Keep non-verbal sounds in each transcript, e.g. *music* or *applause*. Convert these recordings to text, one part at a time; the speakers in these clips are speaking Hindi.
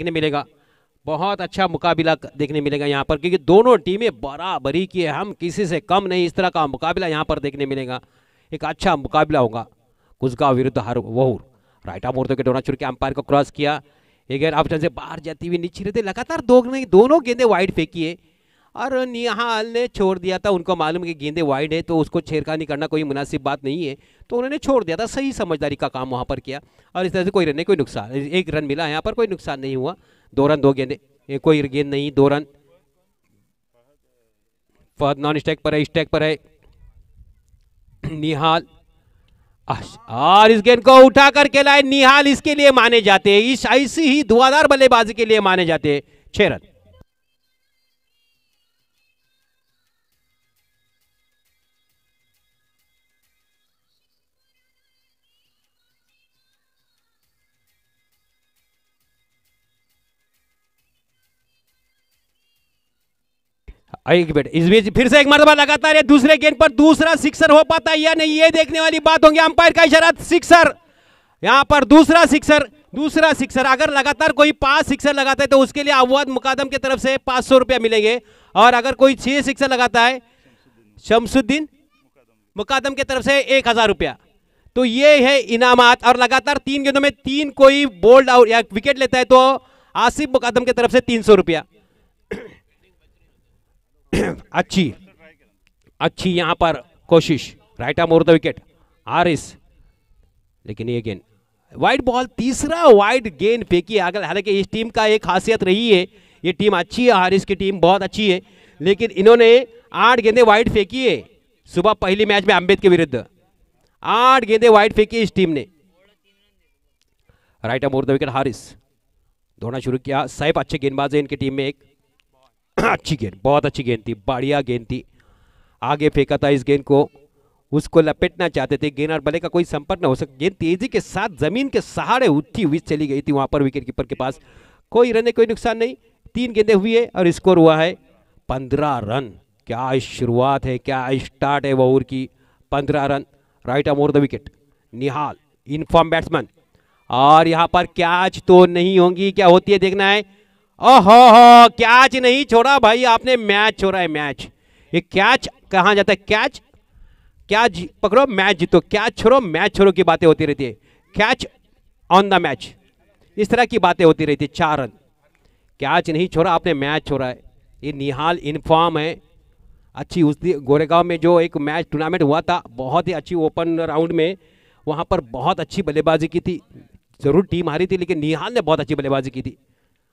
देखने मिलेगा बहुत अच्छा मुकाबला देखने मिलेगा यहाँ पर क्योंकि दोनों टीमें बराबरी की है हम किसी से कम नहीं इस तरह का मुकाबला यहाँ पर देखने मिलेगा एक अच्छा मुकाबला होगा कुछगा विरुद्ध हर वहूर राइट आम मोर्चों तो के डोनाचुर के अंपायर को क्रॉस किया एक गैर ऑप्शन से बाहर जाती हुई नीचे रहते लगातार दो दोनों गेंदे वाइड फेंकी है और निहाल ने छोड़ दिया था उनको मालूम कि गेंदे वाइड है तो उसको छेड़खानी करना कोई मुनासिब बात नहीं है तो उन्होंने छोड़ दिया था सही समझदारी का काम वहाँ पर किया और इस तरह से कोई रन नहीं कोई नुकसान एक रन मिला यहाँ पर कोई नुकसान नहीं हुआ दो रन दो गेंदे कोई गेंद नहीं दो रन फर्द नॉन स्टैक पर है स्टैक पर है निहाल और इस गेंद को उठा करके लाए निहाल इसके लिए माने जाते हैं इस ऐसी ही धुआधार बल्लेबाजी के लिए माने जाते हैं छह रन एक बेट इस बीच फिर से एक मरतबा लगातार है दूसरे गेंद पर दूसरा सिक्सर हो पाता है या नहीं ये देखने वाली बात होगी अंपायर का इशारा सिक्सर यहाँ पर दूसरा सिक्सर दूसरा सिक्सर अगर लगातार कोई पांच सिक्सर लगाता है तो उसके लिए अववाद मुकादम की तरफ से पांच सौ रुपया मिलेंगे और अगर कोई छह सिक्सर लगाता है शमसुद्दीन मुकादम की तरफ से एक हज़ार रुपया तो ये है इनामत और लगातार तीन गेंदों में तीन कोई बोल्ड आउट या विकेट लेता है तो आसिफ मुकादम की तरफ से तीन सौ रुपया *clears throat* अच्छी अच्छी यहां पर कोशिश राइट आम ओवर द विकेट आरिस लेकिन ये गेंद वाइड बॉल तीसरा वाइड गेंद फेंकी अगर हालांकि इस टीम का एक खासियत रही है ये टीम अच्छी है हारिस की टीम बहुत अच्छी है लेकिन इन्होंने आठ गेंदे वाइड फेंकी है सुबह पहली मैच में अम्बेद के विरुद्ध आठ गेंदे वाइड फेंकी इस टीम ने राइट आम ओवर द विकेट हारिस धोना शुरू किया साहिब अच्छे गेंदबाज है इनकी टीम में एक *coughs* अच्छी गेंद बहुत अच्छी गेंद थी बढ़िया गेंद थी आगे फेंका था इस गेंद को उसको लपेटना चाहते थे गेंद और बल्ले का कोई संपर्क न हो सके गेंद तेजी के साथ जमीन के सहारे उठी हुई चली गई थी वहां पर विकेट कीपर के पास कोई रन कोई नुकसान नहीं तीन गेंदे हुई है और स्कोर हुआ है पंद्रह रन क्या शुरुआत है क्या स्टार्ट है वहूर की पंद्रह run right arm over the wicket Nihal in form batsman और यहाँ पर कैच तो नहीं होंगी क्या होती है देखना है ओहो कैच नहीं छोड़ा भाई आपने मैच छोड़ा है मैच ये कैच कहाँ जाता है कैच कैच पकड़ो मैच जीतो कैच छोड़ो मैच छोड़ो की बातें होती रहती है कैच ऑन द मैच इस तरह की बातें होती रहती है चार रन कैच नहीं छोड़ा आपने मैच छोड़ा है ये निहाल इनफॉर्म है अच्छी उस गोरेगांव में जो एक मैच टूर्नामेंट हुआ था बहुत ही अच्छी ओपन राउंड में वहाँ पर बहुत अच्छी बल्लेबाजी की थी ज़रूर टीम हारी थी लेकिन निहाल ने बहुत अच्छी बल्लेबाजी की थी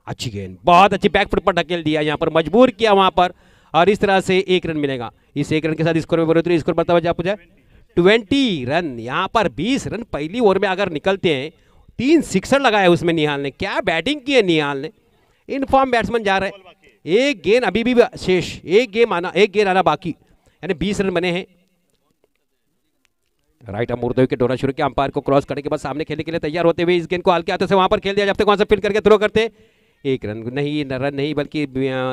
अच्छी गेंद बहुत अच्छी बैकफुट पर ढकेल दिया यहाँ पर मजबूर किया वहाँ पर और इस तरह से एक रन मिलेगा इस एक रन के साथ स्कोर में बढ़ोतरी स्कोर बढ़ता हुआ जा ट्वेंटी रन यहाँ पर बीस रन पहली ओवर में अगर निकलते हैं तीन सिक्सर लगाया उसमें निहाल ने क्या बैटिंग की है निहाल ने इनफॉर्म बैट्समैन जा रहे हैं एक गेंद अभी भी शेष एक गेम आना एक गेंद आना बाकी यानी बीस रन बने हैं राइट अमूर्देव के डोना शुरू किया अंपायर को क्रॉस करने के बाद सामने खेलने के लिए तैयार होते हुए इस गेंद को हल्के आते से वहां पर खेल दिया जब तक वहां से फील्ड करके थ्रो करते एक रन नहीं रन नहीं बल्कि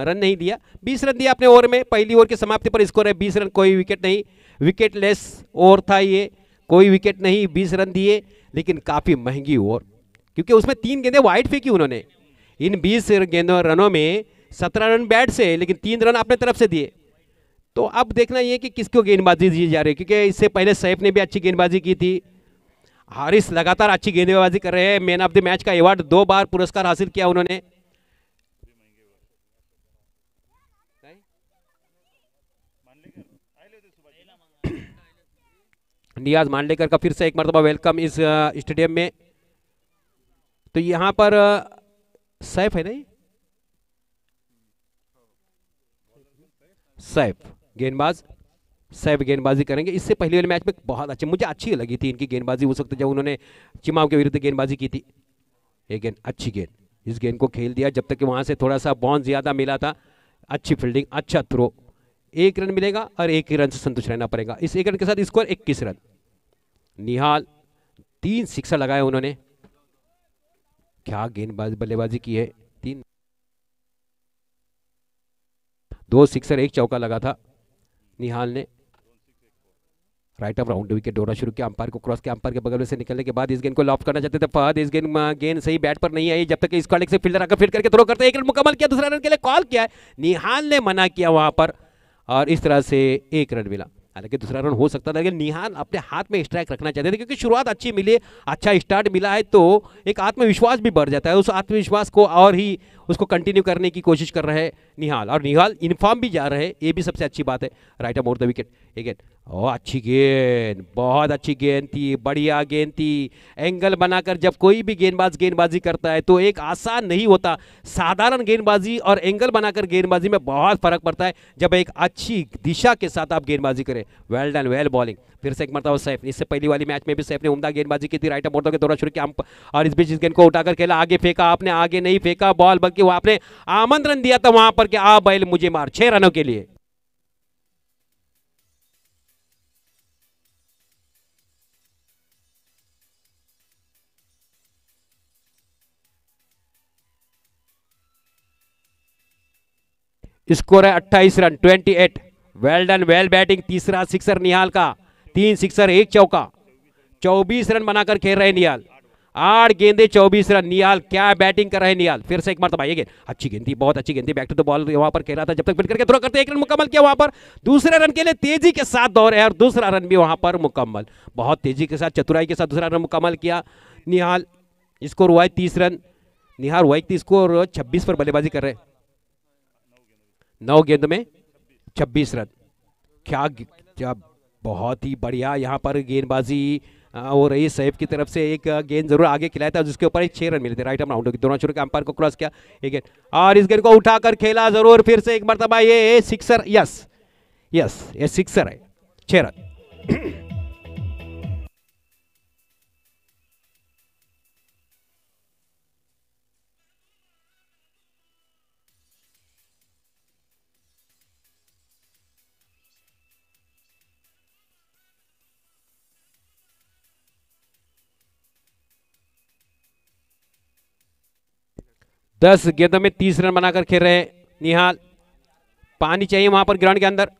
रन नहीं दिया बीस रन दिया अपने ओवर में पहली ओवर की समाप्ति पर स्कोर है बीस रन कोई विकेट नहीं विकेट लेस ओवर था ये कोई विकेट नहीं बीस रन दिए लेकिन काफ़ी महंगी ओवर क्योंकि उसमें तीन गेंदें वाइड फेंकी उन्होंने इन बीस गेंदों रनों में सत्रह रन बैट से लेकिन तीन रन अपने तरफ से दिए तो अब देखना ये कि किसको गेंदबाजी दी जा रही है क्योंकि इससे पहले सैफ ने भी अच्छी गेंदबाजी की थी हारिस लगातार अच्छी गेंदबाजी कर रहे हैं मैन ऑफ द मैच का अवार्ड दो बार पुरस्कार हासिल किया उन्होंने नियाज मांडलेकर का फिर से एक मरतबा वेलकम इस स्टेडियम में तो यहाँ पर सैफ है नहीं सैफ गेंदबाज सैफ गेंदबाजी करेंगे इससे पहले वाले मैच में बहुत अच्छे मुझे अच्छी लगी थी इनकी गेंदबाजी हो सकती जब उन्होंने चिमाव के विरुद्ध गेंदबाजी की थी ये गेंद अच्छी गेंद इस गेंद को खेल दिया जब तक कि से थोड़ा सा बॉन्स ज़्यादा मिला था अच्छी फील्डिंग अच्छा थ्रो एक रन मिलेगा और एक ही रन से संतुष्ट रहना पड़ेगा इस एक रन के साथ स्कोर इक्कीस रन निहाल तीन सिक्सर लगाए उन्होंने क्या गेंदबाजी बल्लेबाजी की है तीन दो सिक्सर एक चौका लगा था निहाल ने राइट ऑफ राउंड विकेट डोरा शुरू किया अंपायर को क्रॉस किया अंपायर के बगल से निकलने के बाद इस गेंद को लॉफ करना चाहते थे फहद इस गेंद गेंद सही बैट पर नहीं आई जब तक इस कॉलेज से फील्डर आकर फील्ड करके थ्रो करते एक रन मुकम्मल किया दूसरा रन के लिए कॉल किया निहाल ने मना किया वहां पर और इस तरह से एक रन मिला हालांकि दूसरा रन हो सकता था लेकिन निहान अपने हाथ में स्ट्राइक रखना चाहते थे क्योंकि शुरुआत अच्छी मिली अच्छा स्टार्ट मिला है तो एक आत्मविश्वास भी बढ़ जाता है उस आत्मविश्वास को और ही उसको कंटिन्यू करने की कोशिश कर रहे हैं निहाल और निहाल इन्फॉर्म भी जा रहे हैं ये भी सबसे अच्छी बात है राइट मोर द विकेट एगेट ओ अच्छी गेंद बहुत अच्छी गेंद थी बढ़िया गेंद थी एंगल बनाकर जब कोई भी गेंदबाज गेंदबाजी करता है तो एक आसान नहीं होता साधारण गेंदबाजी और एंगल बनाकर गेंदबाजी में बहुत फर्क पड़ता है जब एक अच्छी दिशा के साथ आप गेंदबाजी करें वेल डन वेल बॉलिंग फिर से एक मरता मरतबा सैफ इससे पहली वाली मैच में भी सैफ ने उमदा गेंदबाजी की थी राइट मोर्टो के दौरान शुरू किया और इस बीच इस गेंद को उठाकर खेला आगे फेंका आपने आगे नहीं फेंका बॉल बल्कि वो आपने आमंत्रण दिया था वहां पर कि आ बैल मुझे मार छः रनों के लिए स्कोर है अट्ठाईस रन एट वेल डन वेल बैटिंग तीसरा सिक्सर निहाल का तीन सिक्सर एक चौका चौबीस रन बनाकर खेल रहे निहाल आठ गेंदे चौबीस रन निहाल क्या बैटिंग कर रहे निहाल फिर से एक तो आइए गेंद अच्छी गेंदी बहुत अच्छी गेंदी बैक टू द बॉल वहां पर खेला था जब तक फिर करके थ्रो करते एक रन मुकम्मल किया वहां पर दूसरे रन के लिए तेजी के साथ दौड़े और दूसरा रन भी वहां पर मुकम्मल बहुत तेजी के साथ चतुराई के साथ दूसरा रन मुकम्मल किया निहाल स्कोर हुआ है तीस रन निहाल हुआ तीस स्कोर छब्बीस पर बल्लेबाजी कर रहे हैं नौ गेंद में छब्बीस रन क्या क्या बहुत ही बढ़िया यहाँ पर गेंदबाजी हो रही है सैफ की तरफ से एक गेंद जरूर आगे खिलाया था जिसके ऊपर एक छह रन मिले थे राइट हम राउंड दोनों छोटे अंपायर को क्रॉस किया एक गेंद और इस गेंद को उठाकर खेला जरूर फिर से एक मरतबा ये सिक्सर यस यस ये सिक्सर है छह रन दस गेंदों में तीस रन बनाकर खेल रहे हैं निहाल पानी चाहिए वहां पर ग्राउंड के अंदर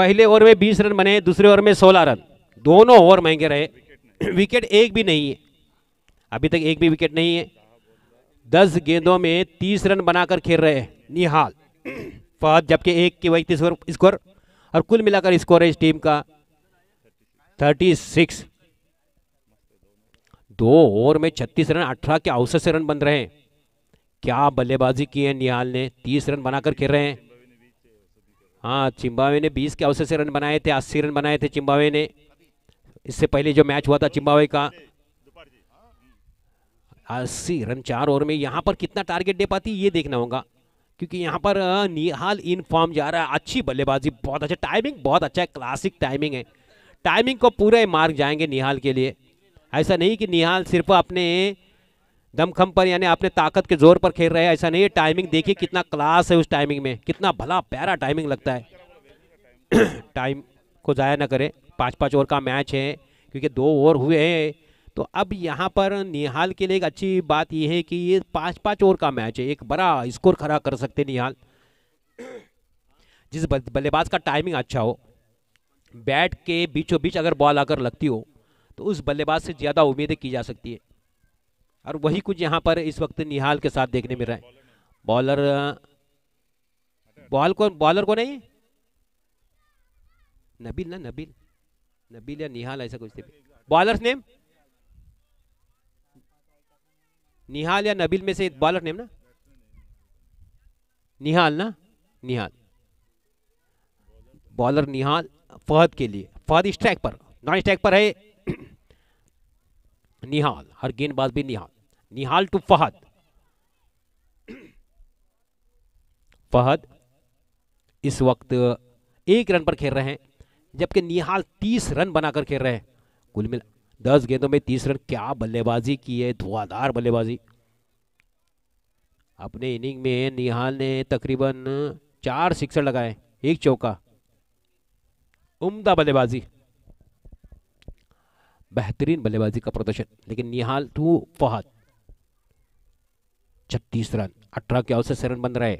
पहले ओवर में बीस रन बने दूसरे ओवर में सोलह रन दोनों ओवर महंगे रहे विकेट एक भी नहीं है अभी तक एक भी विकेट नहीं है दस गेंदों में तीस रन बनाकर खेल रहे हैं निहाल पाँच जबकि एक की वही स्कोर और कुल मिलाकर स्कोर है इस टीम का थर्टी सिक्स दो ओवर में छत्तीस रन अठारह के औसत से रन बन रहे हैं क्या बल्लेबाजी की है निहाल ने तीस रन बनाकर खेल रहे हैं हाँ चिम्बावे ने बीस के औसत से रन बनाए थे अस्सी रन बनाए थे चिम्बावे ने इससे पहले जो मैच हुआ था चिम्बावे का अस्सी रन चार ओवर में यहाँ पर कितना टारगेट दे पाती ये देखना होगा क्योंकि यहाँ पर निहाल इन फॉर्म जा रहा है अच्छी बल्लेबाजी बहुत अच्छा टाइमिंग बहुत अच्छा है क्लासिक टाइमिंग है टाइमिंग को पूरे मार्ग जाएंगे निहाल के लिए ऐसा नहीं कि निहाल सिर्फ अपने दमखम पर यानी अपने ताकत के जोर पर खेल रहे हैं ऐसा नहीं है टाइमिंग देखिए कितना क्लास है उस टाइमिंग में कितना भला प्यारा टाइमिंग लगता है टाइम *clears throat* को ज़ाया ना करें पाँच पाँच ओवर का मैच है क्योंकि दो ओवर हुए हैं तो अब यहाँ पर निहाल के लिए एक अच्छी बात यह है कि ये पाँच पाँच ओवर का मैच है एक बड़ा स्कोर खड़ा कर सकते निहाल जिस बल्लेबाज का टाइमिंग अच्छा हो बैट के बीचों बीच अगर बॉल आकर लगती हो तो उस बल्लेबाज से ज़्यादा उम्मीदें की जा सकती है और वही कुछ यहाँ पर इस वक्त निहाल के साथ देखने मिल रहा है बॉलर बॉल को बॉलर को नहीं नबील ना नबील नबील या निहाल ऐसा कुछ बॉलर्स नेम निहाल या नबील में से बॉलर नेम ना निहाल ना निहाल बॉलर निहाल फहद के लिए फहद स्ट्राइक पर नॉन स्ट्राइक पर है *clears throat* निहाल हर गेंदबाज भी निहाल निहाल टू फहद *clears throat* फहद इस वक्त एक रन पर खेल रहे हैं जबकि निहाल तीस रन बनाकर खेल रहे हैं कुल मिला दस गेंदों में तीस रन क्या बल्लेबाजी की है धुआंधार बल्लेबाजी अपने इनिंग में निहाल ने तकरीबन चार सिक्सर लगाए एक चौका उम्दा बल्लेबाजी बेहतरीन बल्लेबाजी का प्रदर्शन लेकिन निहाल टू फहद छत्तीस रन अठारह के अवसर से रन बन रहे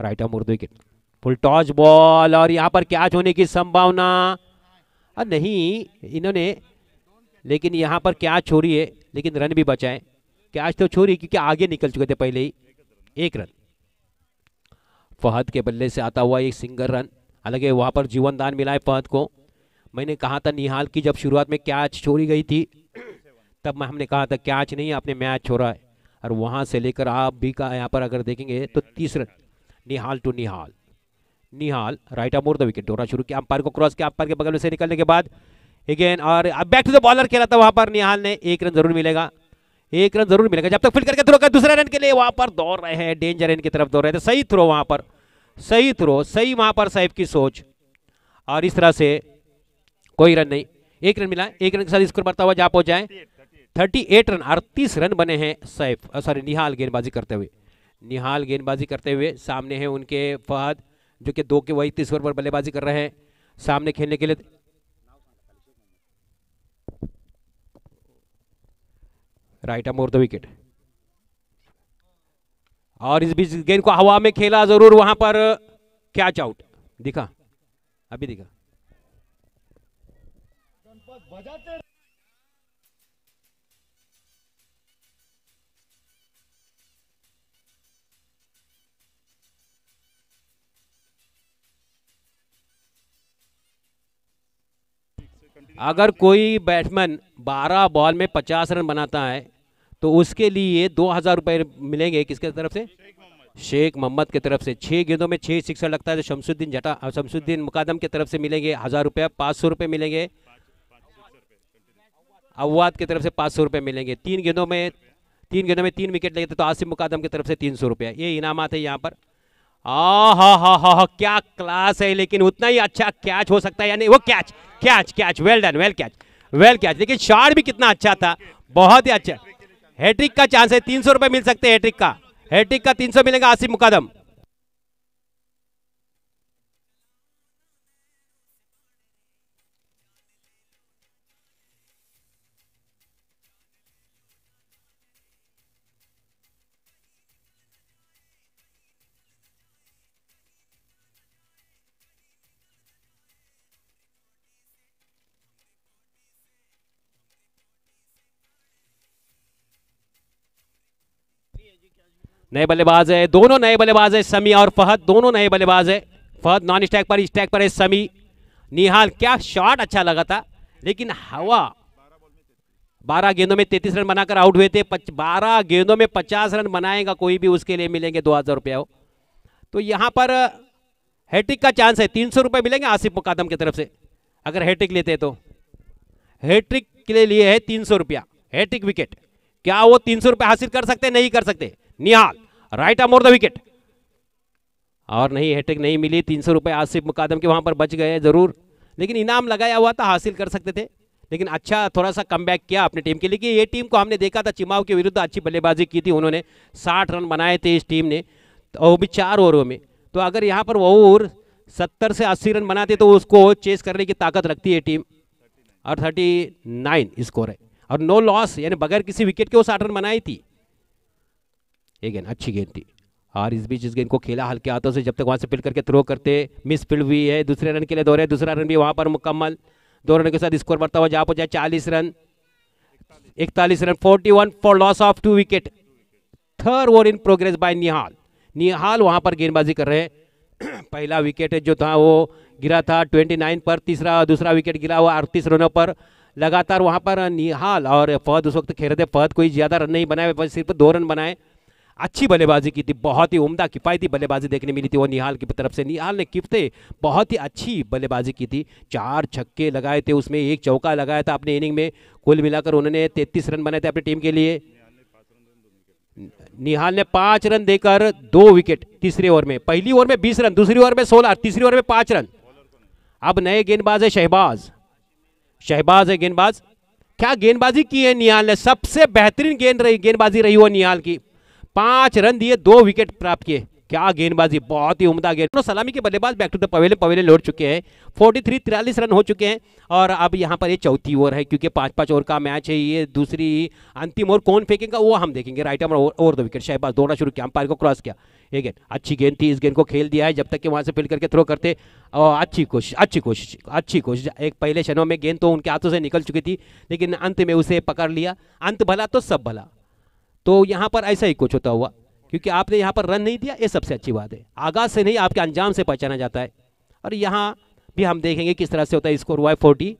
right arm over wicket full toss ball और यहां पर कैच होने की संभावना और नहीं इन्होंने लेकिन यहाँ पर क्या छोरी है लेकिन रन भी बचाए कैच तो छोड़ी क्योंकि आगे निकल चुके थे पहले ही एक रन फहद के बल्ले से आता हुआ एक सिंगल रन हालांकि वहाँ पर जीवन दान मिला है फहद को मैंने कहा था निहाल की जब शुरुआत में कैच छोड़ी गई थी तब मैं हमने कहा था कैच नहीं आपने मैच छोड़ा है और वहाँ से लेकर आप भी का यहाँ पर अगर देखेंगे तो तीसरा Nihal to Nihal Nihal right arm over the wicket दौड़ना शुरू किया अंपायर को क्रॉस किया अंपायर के बगल में से निकलने के बाद अगेन और अब बैक टू द बॉलर खेला था वहां पर निहाल ने एक रन जरूर मिलेगा एक रन जरूर मिलेगा जब तक फील्ड करके थ्रो कर दूसरे रन के लिए वहां पर दौड़ रहे हैं डेंजर इनकी तरफ दौड़ रहे थे सही थ्रो वहां पर सही थ्रो सही वहां पर साहिब की सोच और इस तरह से कोई रन नहीं एक रन मिला एक रन के साथ स्कोर बढ़ता हुआ जहां पहुंच जाए थर्टी एट रन अड़तीस रन बने हैं सैफ सॉरी निहाल गेंदबाजी करते हुए निहाल गेंदबाजी करते हुए सामने हैं उनके फहद जो कि दो के वही तीस ओवर पर बल्लेबाजी कर रहे हैं सामने खेलने के लिए राइट अम द विकेट और इस बीच गेंद को हवा में खेला जरूर वहां पर कैच आउट दिखा अभी दिखा अगर कोई बैट्समैन 12 बॉल में 50 रन बनाता है तो उसके लिए दो हज़ार रुपये मिलेंगे किसके तरफ से शेख मोहम्मद की तरफ से छः गेंदों में छः सिक्सर लगता है तो शमसुद्दीन जटा शमसुद्दीन मुकादम की तरफ से मिलेंगे हज़ार रुपये पाँच सौ रुपये मिलेंगे अवाद की तरफ से पाँच सौ रुपये मिलेंगे तीन गेंदों में तीन गेंदों में तीन विकेट लगे तो आसिफ मुकादम की तरफ से तीन सौ रुपये ये इनामत है यहाँ पर आ हा हा हा हा क्या क्लास है लेकिन उतना ही अच्छा कैच हो सकता है यानी वो catch catch catch well done well catch well catch लेकिन शार्ट भी कितना अच्छा था बहुत ही अच्छा हैट्रिक का चांस है तीन सौ रुपए मिल सकते हैं हैट्रिक का हैट्रिक का तीन सौ मिलेगा आसिफ मुकदम नए बल्लेबाज है दोनों नए बल्लेबाज है समी और फहद दोनों नए बल्लेबाज है फहद नॉन स्टैक पर स्टैक पर है समी निहाल क्या शॉट अच्छा लगा था लेकिन हवा बारह गेंदों में तैतीस रन बनाकर आउट हुए थे बारह गेंदों में पचास रन बनाएगा कोई भी उसके लिए मिलेंगे दो हज़ार रुपया हो तो यहाँ पर हैट्रिक का चांस है तीन सौ रुपये मिलेंगे आसिफ मुकादम की तरफ से अगर हैट्रिक लेते तो हैट्रिक के लिए है तीन सौ रुपया हैट्रिक विकेट क्या वो तीन सौ रुपया हासिल कर सकते नहीं कर सकते Nihal right arm over the wicket और नहीं हेटेक नहीं मिली तीन सौ रुपये आसिफ मुकादम के वहाँ पर बच गए ज़रूर लेकिन इनाम लगाया हुआ था हासिल कर सकते थे लेकिन अच्छा थोड़ा सा कम किया अपनी टीम के लिए ये टीम को हमने देखा था चिमाव के विरुद्ध अच्छी बल्लेबाजी की थी उन्होंने साठ रन बनाए थे इस टीम ने तो वो भी चार ओवरों में तो अगर यहाँ पर ओवर सत्तर से अस्सी रन बनाते तो उसको चेस करने की ताकत रखती है टीम और थर्टी नाइन स्कोर है और नो लॉस यानी बगैर किसी विकेट के वो साठ रन बनाई थी ये गेंद अच्छी गेंद थी और इस बीच इस गेंद को खेला हल्के हाथों से जब तक वहाँ से फिल करके थ्रो करते मिस फील्ड हुई है दूसरे रन के लिए दोहरे दूसरा रन भी वहाँ पर मुकम्मल दो रन के साथ स्कोर बढ़ता हुआ जहाँ पहुँचा चालीस रन इकतालीस run forty one for loss of two wicket third over in progress by Nihal Nihal वहाँ पर गेंदबाजी कर रहे हैं *clears throat* पहला विकेट जो था वो गिरा था 29 पर तीसरा दूसरा विकेट गिरा हुआ अड़तीस रनों पर लगातार वहाँ पर निहाल और फहद उस वक्त खेल रहे थे फहद कोई ज़्यादा रन नहीं बनाए सिर्फ दो रन बनाए अच्छी बल्लेबाजी की थी बहुत ही उम्दा किफ़ायती बल्लेबाजी देखने मिली थी वो निहाल की तरफ से निहाल ने किफते बहुत ही अच्छी बल्लेबाजी की थी चार छक्के लगाए थे उसमें एक चौका लगाया था अपने इनिंग में कुल मिलाकर उन्होंने तैतीस रन बनाए थे अपनी टीम के लिए निहाल ने पांच रन देकर दो विकेट तीसरे ओवर में पहली ओवर में बीस रन दूसरी ओवर में सोलह तीसरी ओवर में पांच रन अब नए गेंदबाज है शहबाज शहबाज है गेंदबाज क्या गेंदबाजी की है निहाल ने सबसे बेहतरीन गेंद रही गेंदबाजी रही वो निहाल की पांच रन दिए दो विकेट प्राप्त किए क्या गेंदबाजी बहुत ही उमदा गेंद तो सलामी के बल्लेबाज back to the pavilion pavilion लौट चुके हैं फोर्टी थ्री तिरालीस रन हो चुके हैं और अब यहाँ पर ये चौथी ओवर है क्योंकि पाँच पांच ओवर का मैच है ये दूसरी अंतिम ओवर कौन फेंकेगा वो हम देखेंगे right arm over the wicket Shahbaz दौड़ना शुरू किया अंपायर को क्रॉस किया ये गेंद अच्छी गेंद थी इस गेंद को खेल दिया है जब तक कि वहाँ से फील्ड करके थ्रो करते और अच्छी कोशिश अच्छी कोशिश अच्छी कोशिश एक पहले क्षणों में गेंद तो उनके हाथों से निकल चुकी थी लेकिन अंत में उसे पकड़ लिया अंत भला तो सब भला तो यहाँ पर ऐसा ही कुछ होता हुआ क्योंकि आपने यहाँ पर रन नहीं दिया ये सबसे अच्छी बात है आगाज से नहीं आपके अंजाम से पहचाना जाता है और यहाँ भी हम देखेंगे किस तरह से होता है स्कोर हुआ है फोर्टी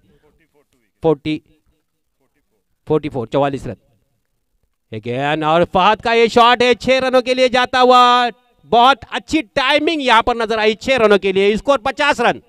फोर्टी फोर्टी फोर चौवालीस रन अगेन और फहद का ये शॉट है छह रनों के लिए जाता हुआ बहुत अच्छी टाइमिंग यहाँ पर नजर आई छह रनों के लिए स्कोर पचास रन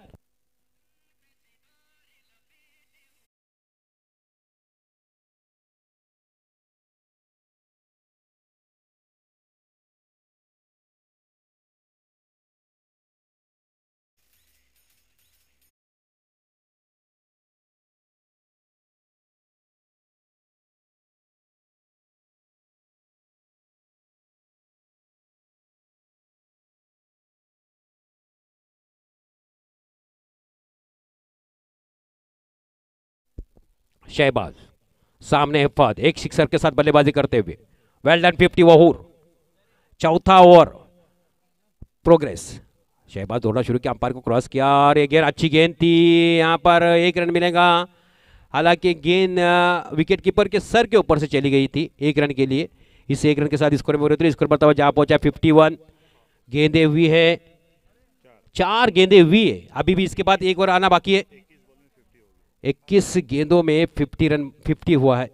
शहबाज सामने हिफाज एक सिक्सर के साथ बल्लेबाजी करते हुए वेल डन फिफ्टी वहूर चौथा ओवर प्रोग्रेस शहबाज दौड़ना शुरू किया अंपायर को क्रॉस किया और ये गेंद अच्छी गेंद थी यहाँ पर एक रन मिलेगा हालांकि गेंद विकेट कीपर के सर के ऊपर से चली गई थी एक रन के लिए इस एक रन के साथ स्कोर में उतरी स्कोर पर तब जहाँ पहुँचा फिफ्टी वन गेंदे हुई है चार गेंदे हुई है अभी भी इसके बाद एक और आना बाकी है इक्कीस गेंदों में फिफ्टी रन फिफ्टी हुआ है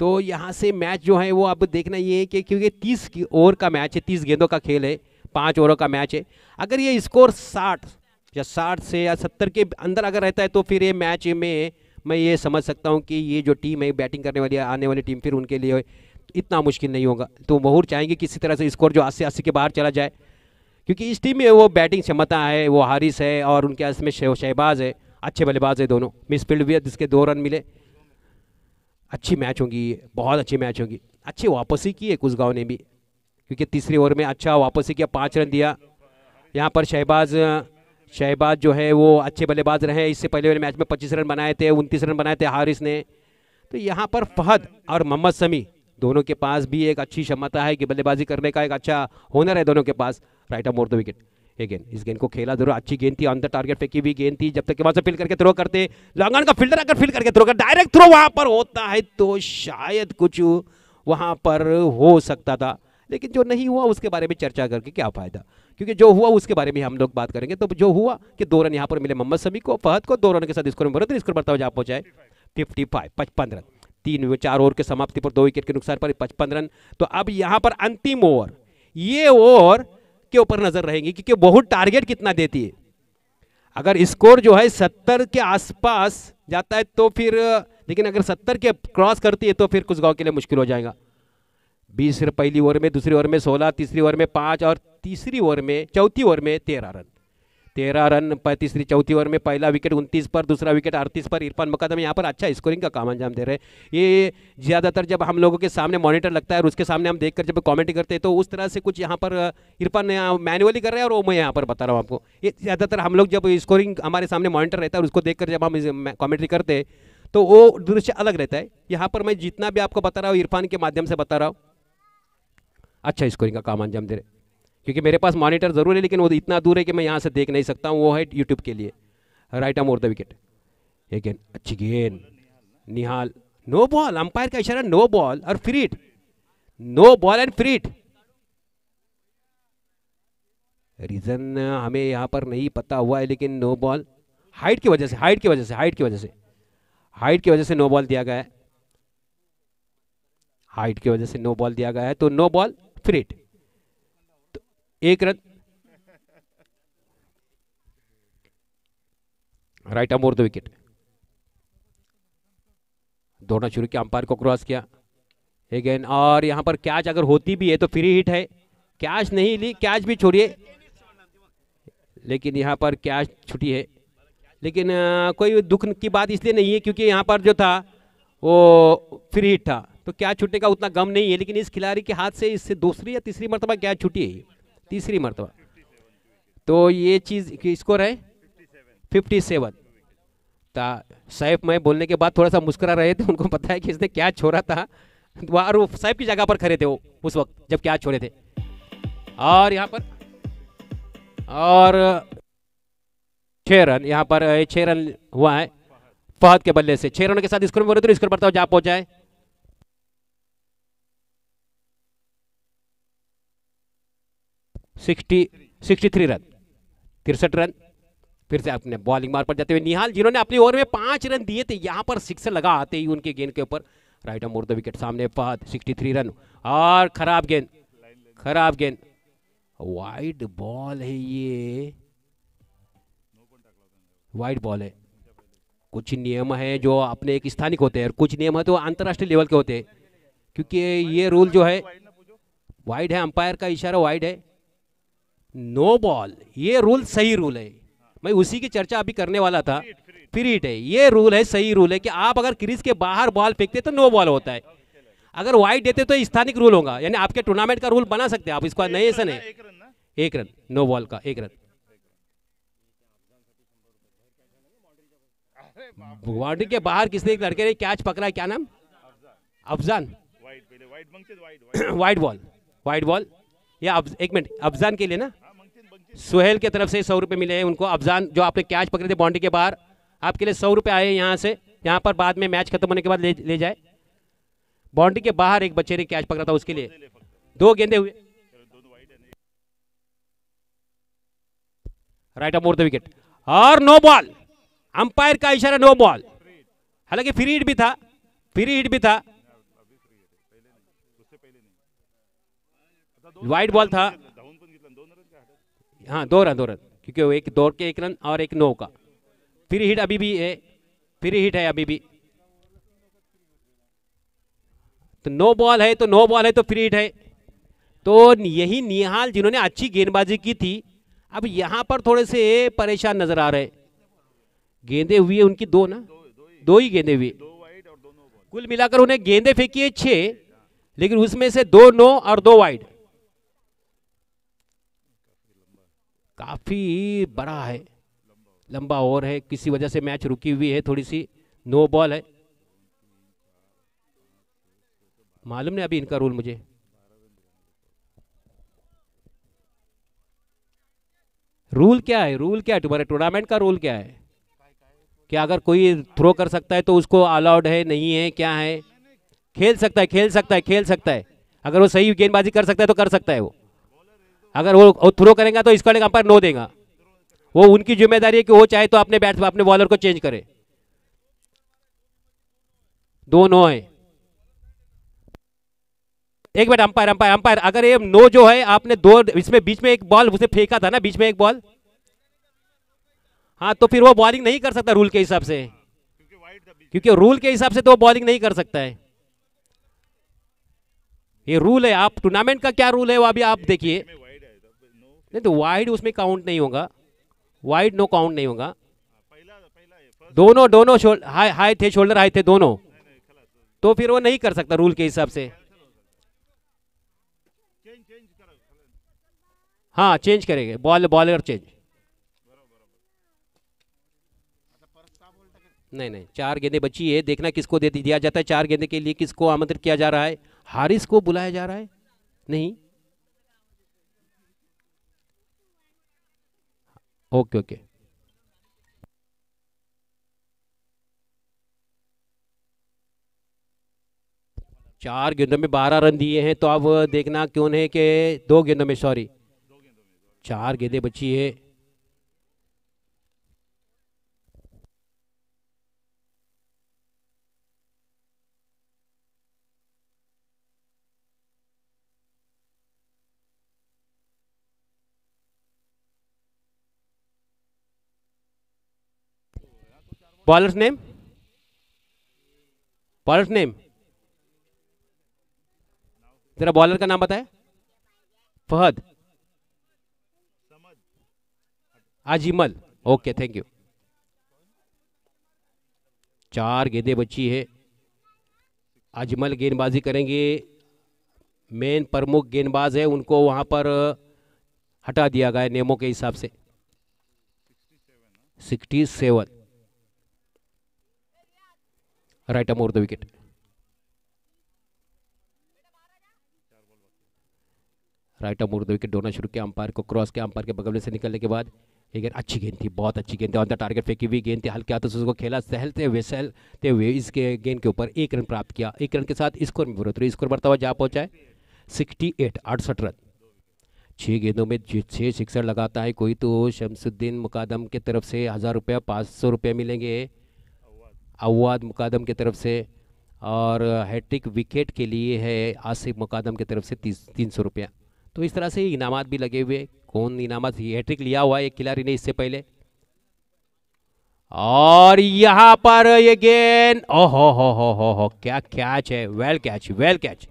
तो यहाँ से मैच जो है वो अब देखना ये है कि क्योंकि तीस ओवर का मैच है तीस गेंदों का खेल है पाँच ओवरों का मैच है अगर ये स्कोर साठ या साठ से या सत्तर के अंदर अगर रहता है तो फिर ये मैच में मैं ये समझ सकता हूँ कि ये जो टीम है बैटिंग करने वाली आने वाली टीम फिर उनके लिए इतना मुश्किल नहीं होगा तो महूर चाहेंगे किसी तरह से स्कोर जो अस्सी अस्सी के बाहर चला जाए क्योंकि इस टीम में वो बैटिंग क्षमता है वो हारिस है और उनके इसमें शहबाज है अच्छे बल्लेबाज है दोनों मिस फील्ड भी है जिसके दो रन मिले अच्छी मैच होंगी बहुत अच्छी मैच होंगी अच्छी वापसी की है कुछ ने भी क्योंकि तीसरे ओवर में अच्छा वापसी किया पाँच रन दिया यहाँ पर शहबाज शहबाज जो है वो अच्छे बल्लेबाज रहे इससे पहले वाले मैच में पच्चीस रन बनाए थे उनतीस रन बनाए थे हारिस ने तो यहाँ पर फहद और मोहम्मद समी दोनों के पास भी एक अच्छी क्षमता है कि बल्लेबाजी करने का एक अच्छा हुनर है दोनों के पास right off more the wicket गेंद इस गेंद को खेला जरूर अच्छी गेंद थी अंदर टारगेट पे की भी गेंद थी जब तक के वहां से फिल करके थ्रो करते लॉन्गन का फील्डर अगर फिल करके थ्रो कर डायरेक्ट थ्रो वहां पर होता है तो शायद कुछ वहां पर हो सकता था लेकिन जो नहीं हुआ उसके बारे में चर्चा करके क्या फायदा क्योंकि जो हुआ उसके बारे में हम लोग बात करेंगे तो जो हुआ कि दो रन यहाँ पर मिले मोहम्मद समी को फहद को दो रन के साथ स्कोर में बढ़ोतरी स्कोर बढ़ता हुआ जहाँ पहुंचाए फिफ्टी फाइव पचपन रन तीन चार ओवर के समाप्ति पर दो विकेट के नुकसान पर पचपन रन तो अब यहाँ पर अंतिम ओवर ये ओवर के ऊपर नज़र रहेगी क्योंकि बहुत टारगेट कितना देती है अगर स्कोर जो है सत्तर के आसपास जाता है तो फिर लेकिन अगर सत्तर के क्रॉस करती है तो फिर कुछ गांव के लिए मुश्किल हो जाएगा बीस पहली ओवर में दूसरी ओवर में सोलह तीसरी ओवर में पांच और तीसरी ओवर में चौथी ओवर में तेरह रन तेरह रन पैंतीसरी चौथी ओवर में पहला विकेट उनतीस पर दूसरा विकेट अड़तीस पर इरफान मुकदम यहाँ पर अच्छा स्कोरिंग का काम अंजाम दे रहे हैं ये ज़्यादातर जब हम लोगों के सामने मॉनिटर लगता है और उसके सामने हम देखकर जब कॉमेंट करते हैं तो उस तरह से कुछ यहाँ पर इरफान मैनुअली कर रहे हैं और वो मैं यहाँ पर बता रहा हूँ आपको ये ज़्यादातर हम लोग जब स्कोरिंग हमारे सामने मॉनिटर रहता है और उसको देख जब हम कॉमेंट्री करते हैं तो वो दृश्य अलग रहता है यहाँ पर मैं जितना भी आपको बता रहा हूँ इरफान के माध्यम से बता रहा हूँ अच्छा स्कोरिंग का काम अंजाम दे रहे क्योंकि मेरे पास मॉनिटर ज़रूर है लेकिन वो इतना दूर है कि मैं यहाँ से देख नहीं सकता हूँ वो है यूट्यूब के लिए राइट आम और द विकेट ये अच्छी गेन निहाल नो बॉल अंपायर का इशारा नो बॉल और free hit no ball and free hit reason हमें यहाँ पर नहीं पता हुआ है लेकिन नो बॉल हाइट की वजह से हाइट की वजह से हाइट की वजह से हाइट की वजह से नो बॉल दिया गया है हाइट की वजह से नो बॉल दिया गया है तो नो बॉल फ्रीट एक run right arm over the wicket दौड़ना शुरू किया अंपायर को क्रॉस किया अगेन और यहाँ पर कैच अगर होती भी है तो फ्री हिट है कैच नहीं ली कैच भी छोड़िए लेकिन यहाँ पर कैच छुटी है लेकिन आ, कोई दुख की बात इसलिए नहीं है क्योंकि यहाँ पर जो था वो फ्री हिट था तो कैच छूटने का उतना गम नहीं है लेकिन इस खिलाड़ी के हाथ से इससे दूसरी या तीसरी मरतबा कैच छुटी है तीसरी मरतबा तो ये चीज़ स्कोर है फिफ्टी सेवन ता सैफ मैं बोलने के बाद थोड़ा सा मुस्कुरा रहे थे उनको पता है कि इसने क्या छोड़ा था तो और वो सैफ की जगह पर खड़े थे वो उस वक्त जब क्या छोड़े थे और यहाँ पर और छह रन यहाँ पर छह रन हुआ है फहद के बल्ले से छह रनों के साथ स्कोर में बोले तो स्कोर पर हुआ जा पहुंचाए सिक्सटी सिक्सटी थ्री रन तिरसठ रन फिर से अपने बॉलिंग मार पर जाते हुए निहाल जिन्होंने अपनी ओवर में पांच रन दिए थे यहाँ पर सिक्स लगा आते ही उनके गेंद के ऊपर राइट मोर द विकेट सामने पद सिक्सटी थ्री रन और खराब गेंद खराब गेंद वाइड बॉल है ये वाइड बॉल है कुछ नियम है जो अपने एक स्थानिक होते हैं और कुछ नियम है तो अंतरराष्ट्रीय लेवल के होते हैं क्योंकि ये रूल जो है वाइड है अंपायर का इशारा वाइड है नो बॉल ये रूल सही रूल है मैं उसी की चर्चा अभी करने वाला था फिर इट है ये रूल है सही रूल है कि आप अगर क्रीज के बाहर बॉल फेंकते तो नो बॉल होता है अगर वाइड देते तो स्थानिक रूल होगा यानी आपके टूर्नामेंट का रूल बना सकते हैं आप इसको नहीं ऐसा नहीं एक रन नो बॉल का एक रन बाउंड्री के बाहर किसने एक लड़के ने कैच पकड़ा है क्या नाम Afzan wide ball wide ball या एक मिनट अफजान के लिए ना सुहेल के तरफ से सौ रुपये मिले हैं उनको अफजान जो आपने कैच पकड़े थे बाउंड्री के बाहर आपके लिए सौ रुपये आए यहाँ से यहाँ पर बाद में मैच खत्म होने के बाद ले, ले जाए बाउंड्री के बाहर एक बच्चे ने कैच पकड़ा था उसके लिए दो गेंदे हुए राइट अमोर द विकेट और नो बॉल अंपायर का इशारा नो बॉल हालांकि फ्री हिट भी था फ्री हिट भी था वाइट बॉल था हाँ दो रन दो रन क्योंकि वो एक दौड़ के एक रन और एक नौ का फ्री हिट अभी भी है फ्री हिट है अभी भी तो नो बॉल है तो नो बॉल है तो फ्री हिट है तो यही निहाल जिन्होंने अच्छी गेंदबाजी की थी अब यहाँ पर थोड़े से परेशान नजर आ रहे गेंदे हुई है उनकी दो ना दो, दो ही, दो ही गेंदे हुई कुल मिलाकर उन्हें गेंदे फेंकी है छे लेकिन उसमें से दो नो और दो वाइड काफ़ी बड़ा है लंबा ओवर है किसी वजह से मैच रुकी हुई है थोड़ी सी नो बॉल है मालूम नहीं अभी इनका रूल मुझे रूल क्या है रूल क्या है तुम्हारे टूर्नामेंट का रूल क्या है कि अगर कोई थ्रो कर सकता है तो उसको अलाउड है नहीं है क्या है खेल सकता है खेल सकता है खेल सकता है अगर वो सही गेंदबाजी कर सकता है तो कर सकता है वो अगर वो थ्रो करेंगे तो इसको अंपायर नो देगा वो उनकी जिम्मेदारी है कि वो चाहे तो अपने बैट्स अपने बॉलर को चेंज करे दो नो है एक मिनट अंपायर अंपायर अंपायर अगर ये नो जो है आपने दो इसमें बीच में एक बॉल उसे फेंका था ना बीच में एक बॉल हाँ तो फिर वो बॉलिंग नहीं कर सकता रूल के हिसाब से क्योंकि रूल के हिसाब से तो वो बॉलिंग नहीं कर सकता है ये रूल है आप टूर्नामेंट का क्या रूल है वो अभी आप देखिए नहीं तो वाइड उसमें काउंट नहीं होगा वाइड नो काउंट नहीं होगा दोनों दोनों हाई हाई थे शोल्डर हाई थे दोनों तो फिर वो नहीं कर सकता रूल के हिसाब से हाँ चेंज करेंगे बॉल बॉलर चेंज नहीं नहीं चार गेंदे बची है देखना किसको दे दिया जाता है चार गेंदे के लिए किसको आमंत्रित किया जा रहा है हारिस को बुलाया जा रहा है नहीं ओके ओके चार गेंदों में बारह रन दिए हैं तो अब देखना क्यों है के दो गेंदों में सॉरी चार गेंदे बची है बॉलर्स नेम बॉलर्स नेम तेरा बॉलर का नाम बताए Fahad Ajimal okay thank you चार गेंदे बची है अजमल गेंदबाजी करेंगे मेन प्रमुख गेंदबाज है उनको वहां पर हटा दिया गया नियमों के हिसाब से sixty seven right arm over the wicket. Right arm मुर्द विकेट डोना शुरू किया अंपायर को क्रॉस किया अंपायर के बगल से निकलने के बाद एक अच्छी गेंद थी बहुत अच्छी गेंद थी ऑन द टारगेट फेंकी हुई गेंद थी हल्के हाथों से उसको खेला सहलते हुए सहलते हुए इसके गेंद के ऊपर एक रन प्राप्त किया एक रन के साथ स्कोर में बढ़ोतरी स्कोर बढ़ता हुआ जा पहुँचा है सिक्सटी एट अड़सठ रन छः गेंदों में छः सिक्सर लगाता है कोई तो शमसुद्दीन मुकादम के तरफ से हज़ार रुपया पाँच सौ रुपये मिलेंगे अवाद मुकादम की तरफ से और हैट्रिक विकेट के लिए है आसिफ मुकादम की तरफ से तीस तीन सौ रुपया तो इस तरह से इनाम भी लगे हुए कौन इनाम हैट्रिक लिया हुआ है एक खिलाड़ी ने इससे पहले और यहां पर ये गेंद ओहो हो हो हो हो हो क्या कैच है वेल कैच वेल कैच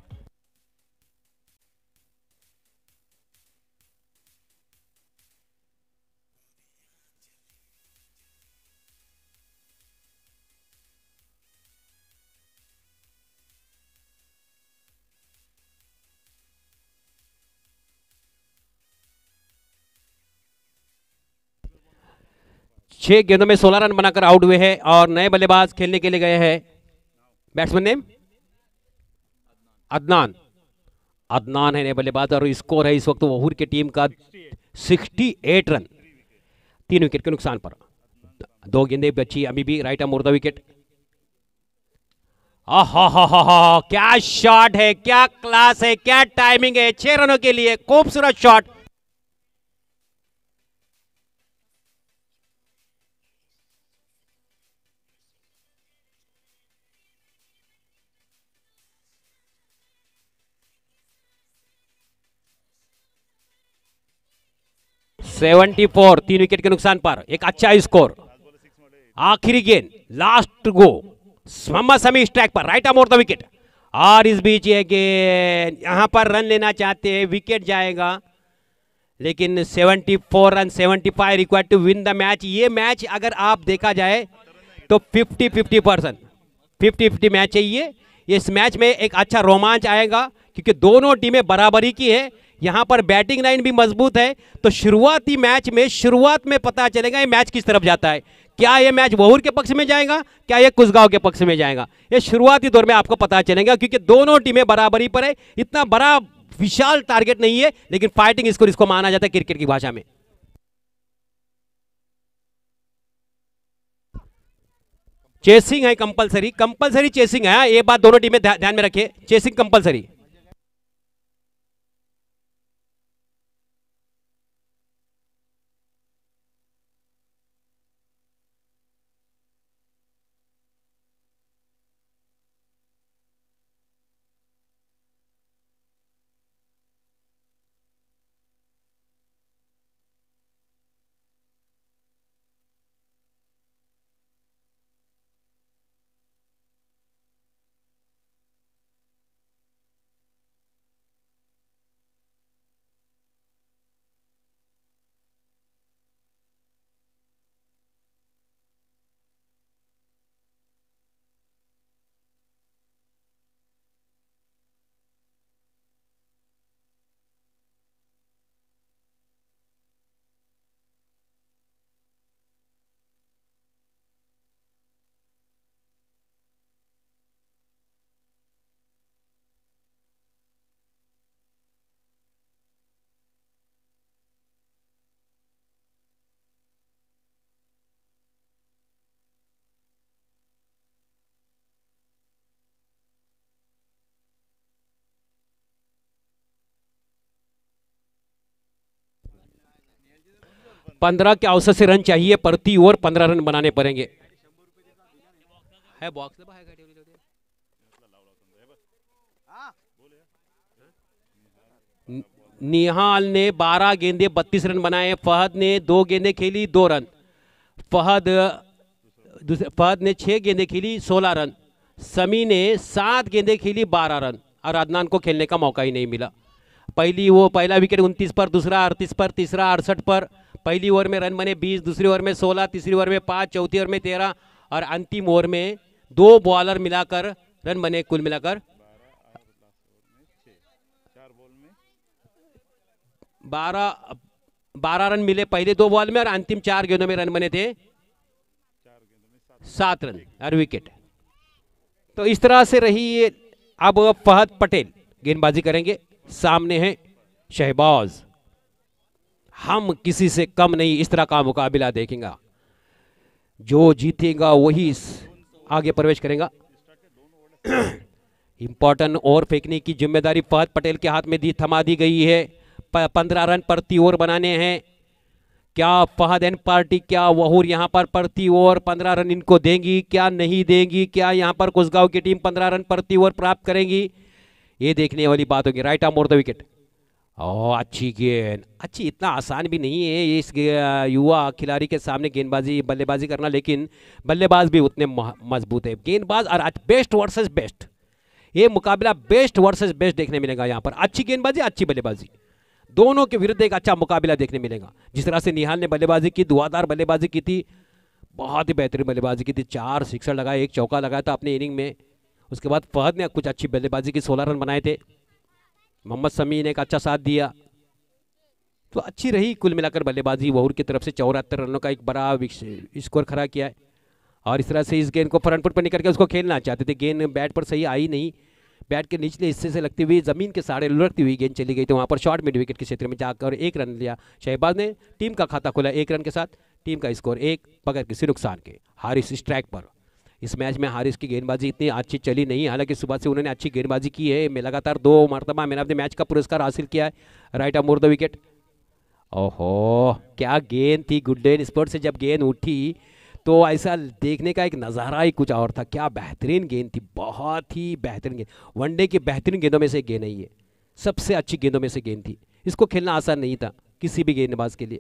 छह गेंदों में सोलह रन बनाकर आउट हुए हैं और नए बल्लेबाज खेलने के लिए गए हैं बैट्समैन नेम अदनान अदनान है नए बल्लेबाज और स्कोर है इस वक्त वहूर की टीम का 68 रन तीन विकेट के नुकसान पर दो गेंदे बची अभी भी राइट आम मुर्दा विकेट क्या शॉट है क्या क्लास है क्या टाइमिंग है छह रनों के लिए खूबसूरत शॉट सेवेंटी फोर तीन विकेट के नुकसान पर एक अच्छा स्कोर आखिरी गेंद लास्ट गो समी स्ट्राइक पर राइट अमोर द विकेट और इस बीच ये गेंद यहां पर रन लेना चाहते हैं विकेट जाएगा लेकिन 74 four run seventy five required to win the match ये मैच अगर आप देखा जाए तो 50 50 परसेंट फिफ्टी फिफ्टी मैच है ये इस मैच में एक अच्छा रोमांच आएगा क्योंकि दोनों टीमें बराबरी की है यहाँ पर बैटिंग लाइन भी मजबूत है तो शुरुआती मैच में शुरुआत में पता चलेगा ये मैच किस तरफ जाता है क्या ये मैच वहूर के पक्ष में जाएगा क्या ये कुसगांव के पक्ष में जाएगा ये शुरुआती दौर में आपको पता चलेगा क्योंकि दोनों टीमें बराबरी पर है इतना बड़ा विशाल टारगेट नहीं है लेकिन फाइटिंग स्कोर इसको माना जाता है क्रिकेट की भाषा में चेसिंग है कंपलसरी कंपलसरी चेसिंग है हाँ, ये बात दोनों टीमें ध्यान में रखिए चेसिंग कंपलसरी पंद्रह के औसत से रन चाहिए प्रति ओवर पंद्रह रन बनाने पड़ेंगे निहाल ने 12 गेंदे 32 रन बनाए फहद ने दो गेंदे खेली दो रन फहद फहद ने छह गेंदे खेली 16 रन समी ने सात गेंदे खेली 12 रन और अदनान को खेलने का मौका ही नहीं मिला पहली वो पहला विकेट उनतीस पर दूसरा अड़तीस पर तीसरा अड़सठ पर पहली ओवर में रन बने बीस दूसरी ओवर में सोलह तीसरी ओवर में पाँच चौथी ओवर में तेरह और अंतिम ओवर में दो बॉलर मिलाकर रन बने कुल मिलाकर बारह बारह रन मिले पहले दो बॉल में और अंतिम चार गेंदों में रन बने थे सात रन हर विकेट तो इस तरह से रही ये अब फहद पटेल गेंदबाजी करेंगे सामने हैं शहबाज़ हम किसी से कम नहीं इस तरह का मुकाबला देखेगा जो जीतेगा वही आगे प्रवेश करेगा *clears throat* इंपॉर्टेंट ओवर फेंकने की जिम्मेदारी फहद पटेल के हाथ में दी थमा दी गई है पंद्रह रन प्रति ओवर बनाने हैं क्या फहद एन पार्टी क्या वहूर यहां पर प्रति ओवर पंद्रह रन इनको देंगी क्या नहीं देंगी क्या यहां पर कुसगांव की टीम पंद्रह रन प्रति ओवर प्राप्त करेंगी ये देखने वाली बात होगी राइट आम मोर द विकेट ओ अच्छी गेंद अच्छी इतना आसान भी नहीं है इस युवा खिलाड़ी के सामने गेंदबाजी बल्लेबाजी करना लेकिन बल्लेबाज भी उतने मजबूत है गेंदबाज और बेस्ट वर्सेस बेस्ट ये मुकाबला बेस्ट वर्सेस बेस्ट देखने मिलेगा यहाँ पर अच्छी गेंदबाजी अच्छी बल्लेबाजी दोनों के विरुद्ध एक अच्छा मुकाबला देखने मिलेगा जिस तरह से निहाल ने बल्लेबाजी की दुआदार बल्लेबाजी की थी बहुत ही बेहतरीन बल्लेबाजी की थी चार सिक्सर लगाए एक चौका लगाया था अपने इनिंग में उसके बाद फहद ने कुछ अच्छी बल्लेबाजी की सोलह रन बनाए थे मोहम्मद समी ने एक अच्छा साथ दिया तो अच्छी रही कुल मिलाकर बल्लेबाजी वहूर की तरफ से चौहत्तर रनों का एक बड़ा स्कोर खड़ा किया है और इस तरह से इस गेंद को फरनपुट पर निकल के उसको खेलना चाहते थे गेंद बैट पर सही आई नहीं बैट के निचले हिस्से से लगती हुई ज़मीन के सारे लुढ़कती हुई गेंद चली गई तो वहाँ पर शॉर्ट मिड विकेट के क्षेत्र में जाकर एक रन लिया शहबाज ने टीम का खाता खोला एक रन के साथ टीम का स्कोर एक बगैर किसी नुकसान के हारिस स्ट्राइक पर इस मैच में हारिस की गेंदबाजी इतनी अच्छी चली नहीं हालांकि सुबह से उन्होंने अच्छी गेंदबाजी की है मैं लगातार दो मरतबा मैन ऑफ द मैच का पुरस्कार हासिल किया है राइट अमोर द विकेट ओहो क्या गेंद थी डेन स्पोर्ट से जब गेंद उठी तो ऐसा देखने का एक नज़ारा ही कुछ और था क्या बेहतरीन गेंद थी बहुत ही बेहतरीन गेंद वनडे की बेहतरीन गेंदों में से गेंद है ये सबसे अच्छी गेंदों में से गेंद थी इसको खेलना आसान नहीं था किसी भी गेंदबाज के लिए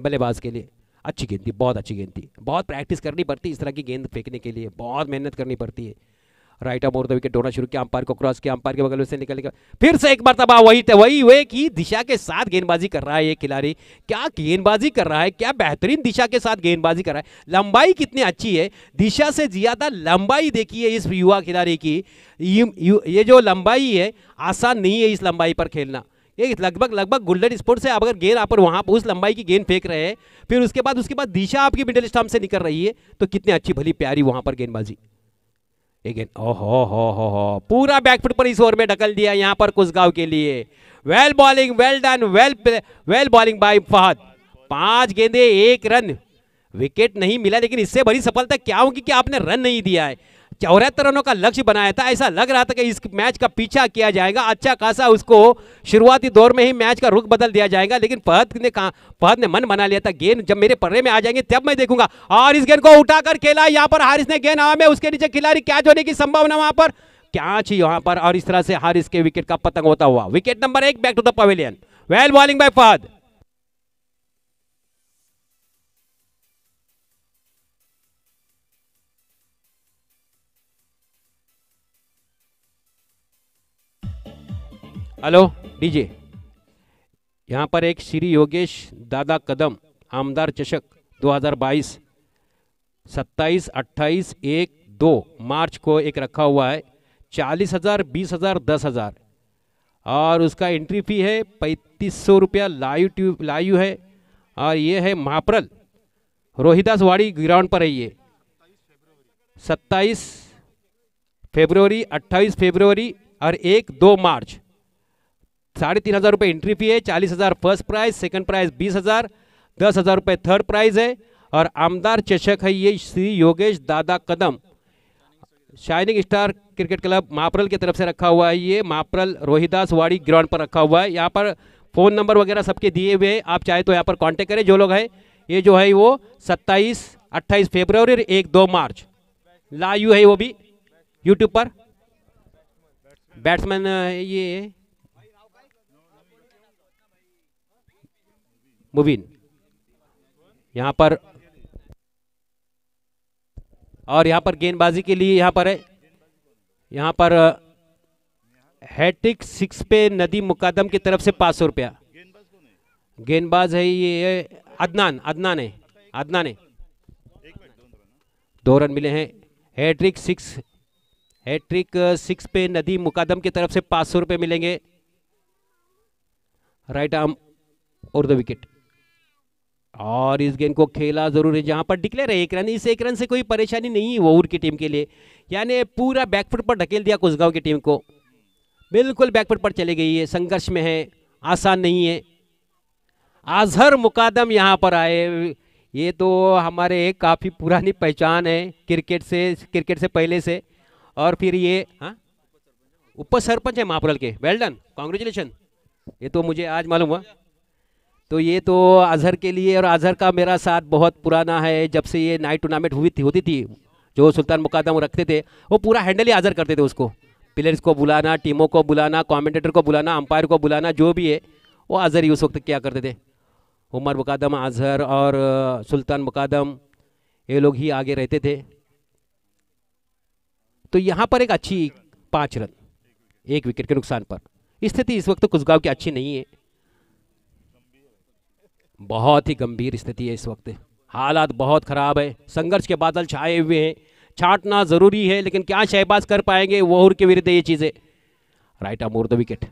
बल्लेबाज के लिए अच्छी गेंद थी बहुत अच्छी गेंद थी बहुत प्रैक्टिस करनी पड़ती है इस तरह की गेंद फेंकने के लिए बहुत मेहनत करनी पड़ती है राइट आर्म और विकेट ढोना शुरू किया अंपायर को क्रॉस किया अंपायर के बगल से निकल गया फिर से एक बार तबाह वही वही वे की दिशा के साथ गेंदबाजी कर रहा है ये खिलाड़ी क्या गेंदबाजी कर रहा है क्या बेहतरीन दिशा के साथ गेंदबाजी कर रहा है लंबाई कितनी अच्छी है दिशा से ज़्यादा लंबाई देखिए इस युवा खिलाड़ी की ये जो लंबाई है आसान नहीं है इस लंबाई पर खेलना ये लगभग लगभग गोल्डन स्पोर्ट से आप अगर गेंद आप वहाँ पर उस लंबाई की गेंद फेंक रहे हैं फिर उसके बाद उसके बाद दिशा आपकी मिडिल स्टम्प से निकल रही है तो कितनी अच्छी भली प्यारी वहाँ पर गेंदबाजी गेंद ओहो हो हो हो पूरा बैकफुट पर इस ओवर में ढकल दिया यहाँ पर कुशगांव के लिए well bowling well done well well bowling by Fahad पांच गेंदे एक रन विकेट नहीं मिला लेकिन इससे बड़ी सफलता क्या होगी कि आपने रन नहीं दिया है चौहत्तर रनों का लक्ष्य बनाया था ऐसा लग रहा था कि इस मैच का पीछा किया जाएगा अच्छा खासा उसको शुरुआती दौर में ही मैच का रुख बदल दिया जाएगा लेकिन फहद ने कहा फहद ने मन बना लिया था गेंद जब मेरे पर्रे में आ जाएंगे तब मैं देखूंगा और इस गेंद को उठाकर खेला यहाँ पर हारिस ने गेंद हवा में उसके नीचे खिलाड़ी कैच होने की संभावना वहां पर क्या ची यहाँ पर और इस तरह से हारिस के विकेट का पतंग होता हुआ विकेट नंबर एक back to the pavilion well bowling by Fahad hello DJ यहाँ पर एक श्री योगेश दादा कदम आमदार चषक 2022 सत्ताईस अट्ठाईस एक दो मार्च को एक रखा हुआ है चालीस हज़ार बीस हज़ार दस हज़ार और उसका एंट्री फी है पैंतीस सौ रुपया लाइव ट्यूब लाइव है और ये है महाप्रल रोहिदास वाड़ी ग्राउंड पर है ये सत्ताईस फेबरवरी अट्ठाईस फेबरवरी और एक दो मार्च साढ़े तीन हज़ार रुपये एंट्री फी है चालीस हज़ार फर्स्ट प्राइज सेकंड प्राइज बीस हज़ार दस हज़ार रुपये थर्ड प्राइज है और आमदार चषक है ये Shri Yogesh Dada Kadam shining star cricket club Maparal की तरफ से रखा हुआ है ये मापरल रोहिदास वाड़ी ग्राउंड पर रखा हुआ है यहाँ पर फ़ोन नंबर वगैरह सबके दिए हुए हैं आप चाहे तो यहाँ पर कांटेक्ट करें जो लोग हैं ये जो है वो 27, 28 फरवरी और एक दो मार्च लाइव है वो भी यूट्यूब पर बैट्समैन ये मुबीन यहां पर और यहां पर गेंदबाजी के लिए यहां पर है यहां पर हैट्रिक सिक्स पे नदी मुकादम की तरफ से पांच सौ रुपया गेंदबाज है ये अदनान अदनान है अदनान है दो रन मिले हैं हैट्रिक सिक्स हैट्रिक सिक्स पे नदी मुकादम की तरफ से पांच सौ रुपये मिलेंगे right arm over the wicket और इस गेंद को खेला जरूर है जहां पर डिक्लेयर है एक रन इस एक रन से कोई परेशानी नहीं है ओवर की टीम के लिए यानी पूरा बैकफुट पर ढकेल दिया कुशगांव की टीम को बिल्कुल बैकफुट पर चले गई है संघर्ष में है आसान नहीं है आजहर मुकादम यहाँ पर आए ये तो हमारे काफ़ी पुरानी पहचान है क्रिकेट से क्रिकेट से पहले से और फिर ये हाँ उप सरपंच है महापुरल के वेल डन कॉन्ग्रेचुलेशन ये तो मुझे आज मालूम हुआ तो ये तो अजहर के लिए और अजहर का मेरा साथ बहुत पुराना है जब से ये नाइट टूर्नामेंट हुई थी होती थी जो सुल्तान मुकादम रखते थे वो पूरा हैंडल ही अजहर करते थे उसको प्लेयर्स को बुलाना टीमों को बुलाना कॉमेंटेटर को बुलाना अंपायर को बुलाना जो भी है वो अजहर ही उस वक्त क्या करते थे उमर मुकादम अजहर और सुल्तान मुकादम ये लोग ही आगे रहते थे तो यहाँ पर एक अच्छी पाँच रन एक विकेट के नुकसान पर स्थिति इस वक्त कुछ गाँव की अच्छी नहीं है बहुत ही गंभीर स्थिति है इस वक्त हालात बहुत ख़राब है संघर्ष के बादल छाए हुए हैं छाटना ज़रूरी है लेकिन क्या शहबाज कर पाएंगे वहूर के विरुद्ध ये चीज़ें राइट अमोर द विकेट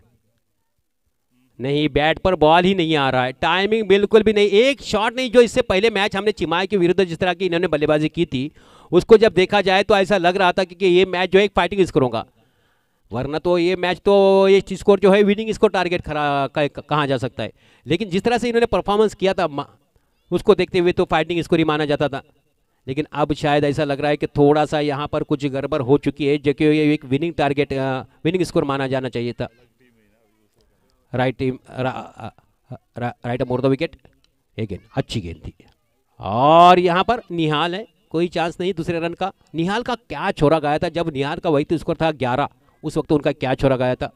नहीं बैट पर बॉल ही नहीं आ रहा है टाइमिंग बिल्कुल भी नहीं एक शॉट नहीं जो इससे पहले मैच हमने चिमाई के विरुद्ध जिस तरह की इन्होंने बल्लेबाजी की थी उसको जब देखा जाए तो ऐसा लग रहा था कि, कि ये मैच जो है एक फाइटिंग स्कोर होगा वरना तो ये मैच तो ये स्कोर जो है विनिंग स्कोर टारगेट कहा जा सकता है लेकिन जिस तरह से इन्होंने परफॉर्मेंस किया था उसको देखते हुए तो फाइटिंग स्कोर ही माना जाता था लेकिन अब शायद ऐसा लग रहा है कि थोड़ा सा यहाँ पर कुछ गड़बड़ हो चुकी है जो कि ये एक विनिंग टारगेट विनिंग स्कोर माना जाना चाहिए था right team right more the wicket ये गेंद अच्छी गेंद थी और यहाँ पर निहाल है कोई चांस नहीं दूसरे रन का निहाल का क्या छोरा गया था जब निहाल का वही तो स्कोर था ग्यारह उस वक्त उनका क्या छोड़ा गया था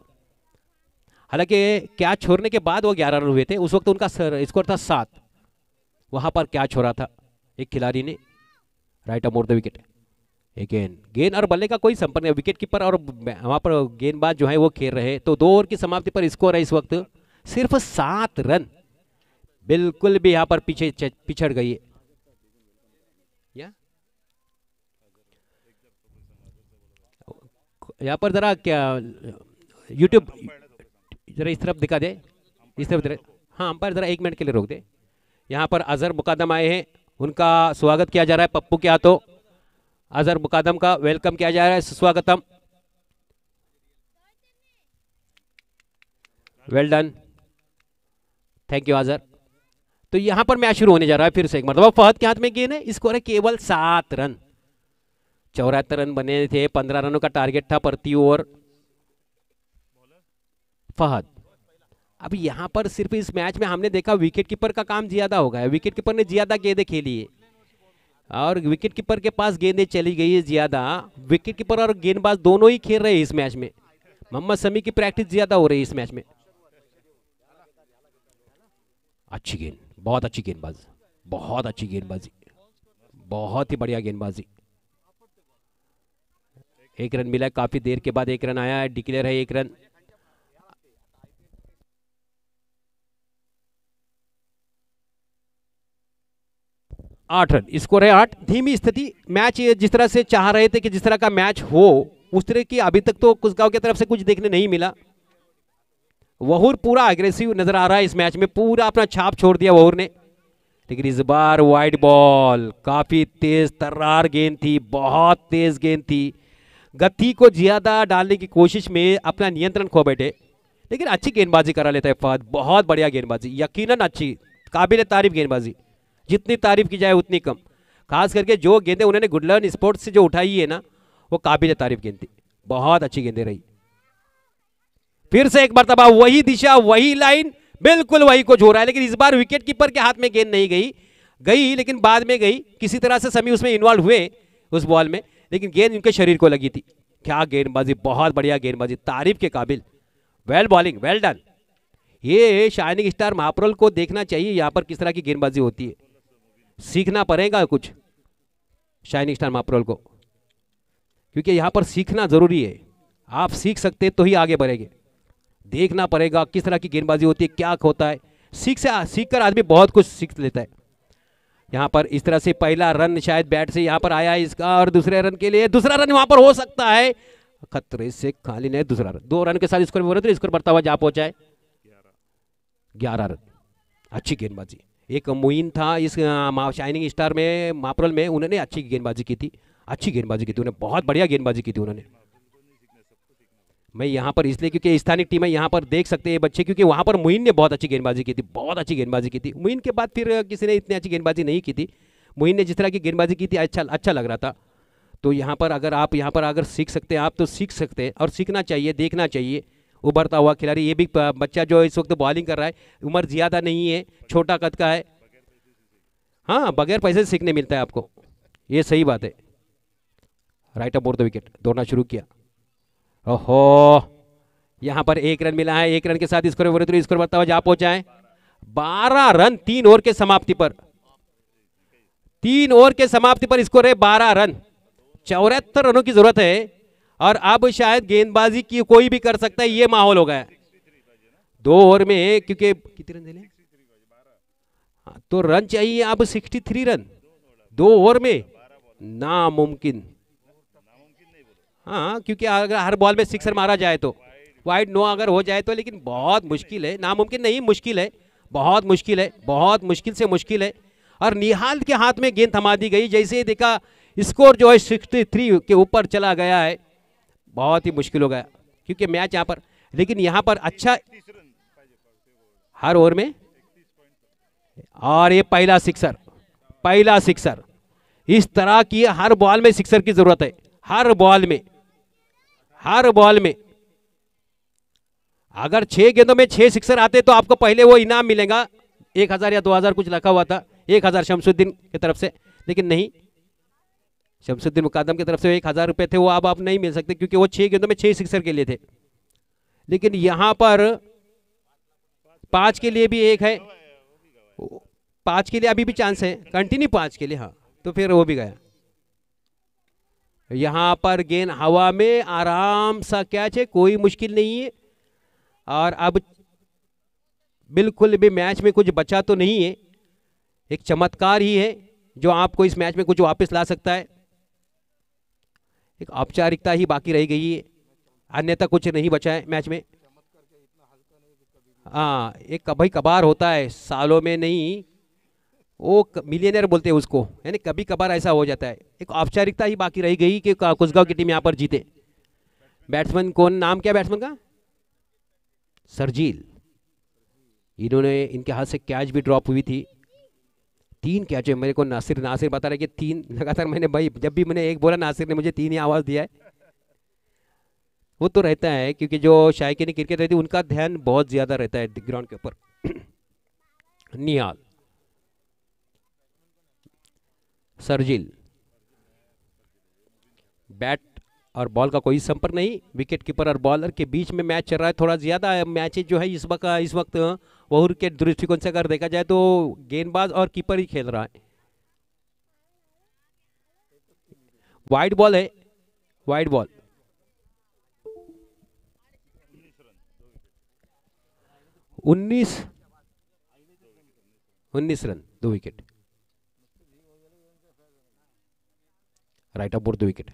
हालांकि क्या छोड़ने के बाद वो ग्यारह रन हुए थे उस वक्त उनका स्कोर था सात वहाँ पर क्या छोड़ा था एक खिलाड़ी ने right arm over the wicket again गेंद और बल्ले का कोई संपर्क नहीं विकेट कीपर और वहाँ पर गेंदबाज जो है वो खेल रहे तो दो ओवर की समाप्ति पर स्कोर है इस वक्त सिर्फ सात रन बिल्कुल भी यहाँ पर पीछे पिछड़ गई है यहाँ पर ज़रा क्या यूट्यूब ज़रा इस तरफ दिखा दे इस तरफ हाँ अंपायर ज़रा एक मिनट के लिए रोक दे यहाँ पर अजहर मुकादम आए हैं उनका स्वागत किया जा रहा है पप्पू के हाथों अजहर मुकादम का वेलकम किया जा रहा है सुस्वागतम well done thank you Azhar तो यहाँ पर मैच शुरू होने जा रहा है फिर से एक मतलब फहद के हाथ में गेंद है स्कोर है केवल सात रन चौरातर रन बने थे पंद्रह रनों का टारगेट था प्रति ओवर फहद अब यहाँ पर सिर्फ इस मैच में हमने देखा विकेट कीपर का काम ज्यादा हो गया विकेट कीपर ने ज्यादा गेंदे खेली है और विकेट कीपर के पास गेंदे चली गई है ज्यादा विकेट कीपर और गेंदबाज दोनों ही खेल रहे हैं इस मैच में मोहम्मद शमी की प्रैक्टिस ज्यादा हो रही है इस मैच में अच्छी गेंद बहुत अच्छी गेंदबाजी बहुत अच्छी गेंदबाजी बहुत ही बढ़िया गेंदबाजी एक रन मिला काफ़ी देर के बाद एक रन आया है डिक्लेयर है एक रन आठ रन स्कोर है आठ धीमी स्थिति मैच जिस तरह से चाह रहे थे कि जिस तरह का मैच हो उस तरह की अभी तक तो कुछ गांव की तरफ से कुछ देखने नहीं मिला वहूर पूरा अग्रेसिव नजर आ रहा है इस मैच में पूरा अपना छाप छोड़ दिया वहूर ने लेकिन इस बार वाइड बॉल काफी तेज तर्रार गेंद थी बहुत तेज गेंद थी गति को ज़्यादा डालने की कोशिश में अपना नियंत्रण खो बैठे लेकिन अच्छी गेंदबाजी करा लेता है फहद बहुत बढ़िया गेंदबाजी यकीनन अच्छी काबिल तारीफ गेंदबाजी जितनी तारीफ की जाए उतनी कम खास करके जो गेंदे उन्होंने गुडलन स्पोर्ट्स से जो उठाई है ना वो काबिल तारीफ गेंद थी बहुत अच्छी गेंदे रही फिर से एक मरतबा वही दिशा वही लाइन बिल्कुल वही को झो रहा है लेकिन इस बार विकेट कीपर के हाथ में गेंद नहीं गई गई लेकिन बाद में गई किसी तरह से समी उसमें इन्वॉल्व हुए उस बॉल में लेकिन गेंद उनके शरीर को लगी थी क्या गेंदबाजी बहुत बढ़िया गेंदबाजी तारीफ के काबिल वेल बॉलिंग वेल डन ये शाइनिंग स्टार महाप्रोल को देखना चाहिए यहाँ पर किस तरह की गेंदबाजी होती है सीखना पड़ेगा कुछ शाइनिंग स्टार महाप्रोल को क्योंकि यहाँ पर सीखना ज़रूरी है आप सीख सकते तो ही आगे बढ़ेंगे देखना पड़ेगा किस तरह की गेंदबाजी होती है क्या होता है सीख से सीख कर आदमी बहुत कुछ सीख लेता है यहाँ पर इस तरह से पहला रन शायद बैट से यहाँ पर आया इसका और दूसरे रन के लिए दूसरा रन वहाँ पर हो सकता है खतरे से खाली नहीं दूसरा रन दो रन के साथ स्कोर हो रहे तो स्कोर बढ़ता हुआ जा पहुंचा है ग्यारह रन अच्छी गेंदबाजी एक मुइन था इस शाइनिंग स्टार में मापरल में उन्होंने अच्छी गेंदबाजी की थी अच्छी गेंदबाजी की थी उन्होंने बहुत बढ़िया गेंदबाजी की थी उन्होंने मैं यहाँ पर इसलिए क्योंकि स्थानिक टीमें यहाँ पर देख सकते हैं बच्चे क्योंकि वहाँ पर मुइन ने बहुत अच्छी गेंदबाजी की थी बहुत अच्छी गेंदबाजी की थी मुइन के बाद फिर किसी ने इतनी अच्छी गेंदबाजी नहीं की थी मुइन ने जिस तरह की गेंदबाजी की थी अच्छा अच्छा लग रहा था तो यहाँ पर अगर आप यहाँ पर अगर सीख सकते हैं आप तो सीख सकते हैं और सीखना चाहिए देखना चाहिए उभरता हुआ खिलाड़ी ये भी बच्चा जो इस वक्त बॉलिंग कर रहा है उम्र ज़्यादा नहीं है छोटा कद का है हाँ बगैर पैसे सीखने मिलता है आपको ये सही बात है right up board the wicket दौड़ना शुरू किया ओहो यहां पर एक रन मिला है एक रन के साथ स्कोर बोले तो स्कोर जा पहुंचा है बारह रन तीन ओवर के समाप्ति पर तीन ओवर के समाप्ति पर स्कोर है बारह रन चौहत्तर रनों की जरूरत है और अब शायद गेंदबाजी की कोई भी कर सकता है ये माहौल हो गया दो ओवर में क्योंकि कितने रन देने हाँ, तो रन चाहिए अब 63 रन दो ओवर में नामुमकिन हाँ क्योंकि अगर हर बॉल में सिक्सर मारा जाए तो वाइड नो अगर हो जाए तो लेकिन बहुत मुश्किल है नामुमकिन नहीं मुश्किल है बहुत मुश्किल है बहुत मुश्किल से मुश्किल है और निहाल के हाथ में गेंद थमा दी गई जैसे ही देखा स्कोर जो है सिक्सटी थ्री के ऊपर चला गया है बहुत ही मुश्किल हो गया क्योंकि मैच यहाँ पर लेकिन यहाँ पर अच्छा हर ओवर में और ये पहला सिक्सर पहला सिक्सर इस तरह की हर बॉल में सिक्सर की ज़रूरत है हर बॉल में हर बॉल में अगर छह गेंदों में छह सिक्सर आते तो आपको पहले वो इनाम मिलेगा एक हजार या दो हजार कुछ रखा हुआ था एक हजार शमसुद्दीन की तरफ से लेकिन नहीं शमसुद्दीन मुकादम की तरफ से एक हजार रुपए थे वो अब आप नहीं मिल सकते क्योंकि वो छह गेंदों में छह सिक्सर के लिए थे लेकिन यहां पर पांच के लिए भी एक है पांच के लिए अभी भी चांस है कंटिन्यू पांच के लिए हाँ तो फिर वो भी गया यहाँ पर गेंद हवा में आराम सा कैच है कोई मुश्किल नहीं है और अब बिल्कुल भी मैच में कुछ बचा तो नहीं है एक चमत्कार ही है जो आपको इस मैच में कुछ वापस ला सकता है एक औपचारिकता ही बाकी रह गई है अन्यथा कुछ नहीं बचा है मैच में हाँ एक भाई कबार होता है सालों में नहीं वो मिलियनर बोलते हैं उसको है ना कभी कभार ऐसा हो जाता है एक औपचारिकता ही बाकी रह गई कि कुछगांव की टीम यहाँ पर जीते बैट्समैन कौन नाम क्या बैट्समैन का सरजील इन्होंने इनके हाथ से कैच भी ड्रॉप हुई थी तीन कैच है मेरे को नासिर नासिर बता रहे कि तीन लगातार मैंने भाई जब भी मैंने एक बोला नासिर ने मुझे तीन ही आवाज़ दिया है वो तो रहता है क्योंकि जो शायक ने क्रिकेट रहती उनका ध्यान बहुत ज़्यादा रहता है ग्राउंड के ऊपर निहाल सरजिल बैट और बॉल का कोई संपर्क नहीं विकेट कीपर और बॉलर के बीच में मैच चल रहा है थोड़ा ज़्यादा मैचेज जो है इस वक्त इस वक्त वह हाँ, विकेट दृष्टिकोण से अगर देखा जाए तो गेंदबाज और कीपर ही खेल रहा है वाइड बॉल है वाइड बॉल उन्नीस उन्नीस रन दो wicket right up board wicket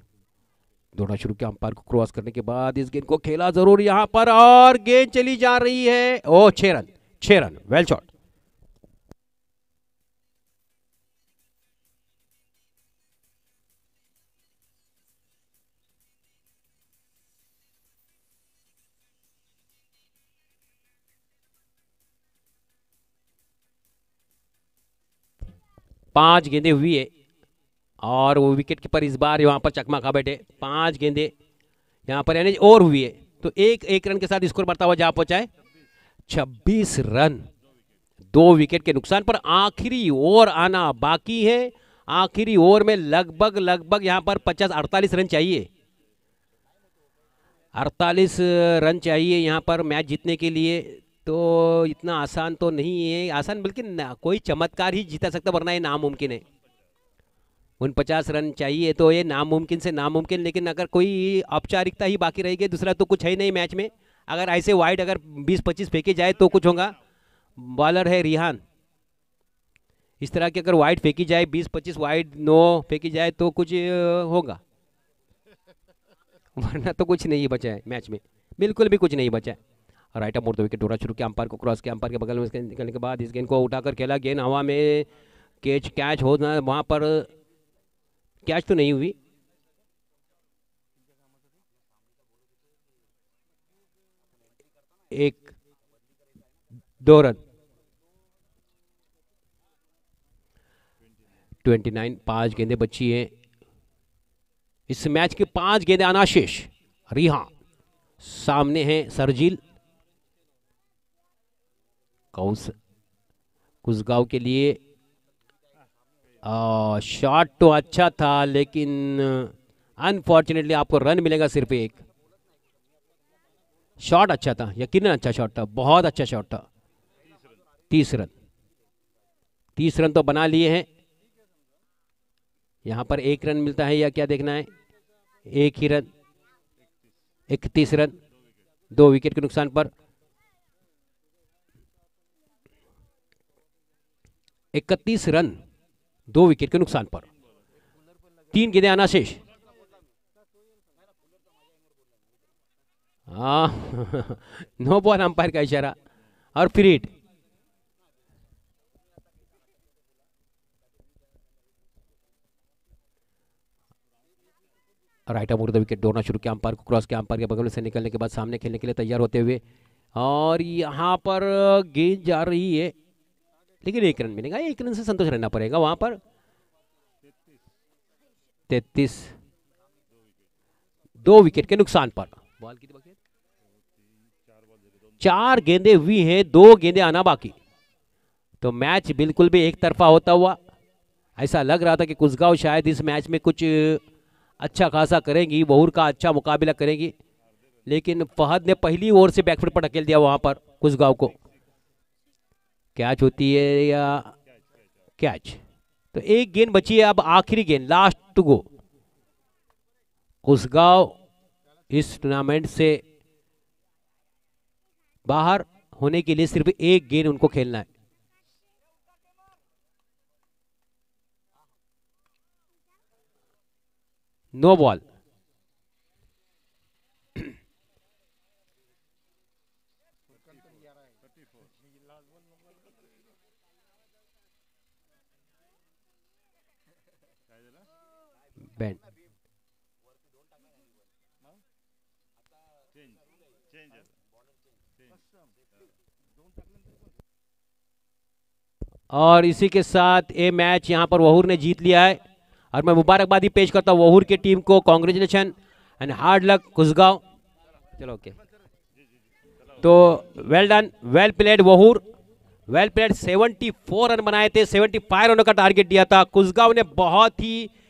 दौड़ना शुरू किया अंपायर को क्रॉस करने के बाद इस गेंद को खेला जरूर यहां पर और गेंद चली जा रही है ओ छह रन छह रन वेल शॉट पांच गेंदे हुई है और वो विकेट कीपर इस बार यहाँ पर चकमा खा बैठे पांच गेंदे यहाँ पर यानी ओवर हुई है तो एक एक रन के साथ स्कोर बढ़ता हुआ जा पहुंचा है छब्बीस रन दो विकेट के नुकसान पर आखिरी ओवर आना बाकी है आखिरी ओवर में लगभग लगभग यहाँ पर पचास अड़तालीस रन चाहिए अड़तालीस रन चाहिए यहाँ पर मैच जीतने के लिए तो इतना आसान तो नहीं है आसान बल्कि कोई चमत्कार ही जीता सकता वरना ये नामुमकिन है उन पचास रन चाहिए तो ये नामुमकिन से नामुमकिन लेकिन अगर कोई औपचारिकता ही बाकी रहेगी दूसरा तो कुछ है ही नहीं मैच में अगर ऐसे वाइड अगर 20-25 फेंके जाए तो कुछ होगा बॉलर है रिहान इस तरह की अगर वाइड फेंकी जाए 20-25 वाइड नो फेंकी जाए तो कुछ होगा वरना तो कुछ नहीं बचा है मैच में बिल्कुल भी कुछ नहीं बचा है राइट मोड़ दो विकेट उड़ा शुरू किया अंपायर को क्रॉस किया अंपायर के बगल में निकलने के बाद इस गेंद को उठाकर खेला गेंद हवा में कैच कैच होना वहाँ पर कैच तो नहीं हुई एक दो रन ट्वेंटी नाइन पांच गेंदे बची हैं इस मैच के पांच गेंदे अनाशेष रिहा सामने हैं सरजील कौस कुछ गांव के लिए शॉट oh, तो अच्छा था लेकिन अनफॉर्चुनेटली uh, आपको रन मिलेगा सिर्फ एक शॉट अच्छा था यकीन अच्छा शॉट था बहुत अच्छा शॉट था तीस रन तीस रन तो बना लिए हैं यहाँ पर एक रन मिलता है या क्या देखना है एक ही रन इकतीस रन दो विकेट के नुकसान पर इकतीस रन दो विकेट के नुकसान पर तीन गेंदे आना शेष नो बॉल अंपायर का इशारा और फिर hit right arm the wicket दौड़ना शुरू किया अंपायर को क्रॉस किया अंपायर के बगल से निकलने के बाद सामने खेलने के लिए तैयार होते हुए और यहां पर गेंद जा रही है लेकिन एक रन मिलेगा एक रन से संतोष रहना पड़ेगा वहां पर तैतीस दो विकेट के नुकसान पर बॉल की चार गेंदे हुई हैं दो गेंदे आना बाकी तो मैच बिल्कुल भी एक तरफा होता हुआ ऐसा लग रहा था कि कुछगांव शायद इस मैच में कुछ अच्छा खासा करेंगी बहुर का अच्छा मुकाबला करेंगी लेकिन फहद ने पहली ओवर से बैकफुट पर ढकेल दिया वहां पर कुछगांव को कैच होती है या कैच तो एक गेंद बची है अब आखिरी गेंद लास्ट टू गो गांव इस टूर्नामेंट से बाहर होने के लिए सिर्फ एक गेंद उनको खेलना है नो बॉल और इसी के साथ ये मैच यहाँ पर वहूर ने जीत लिया है और मैं मुबारकबादी पेश करता हूँ वहूर की टीम को congratulation and hard luck Kusgaon चलो ओके तो well done well played Vahur well played 74 run बनाए थे 75 रनों का टारगेट दिया था कुसगांव ने बहुत ही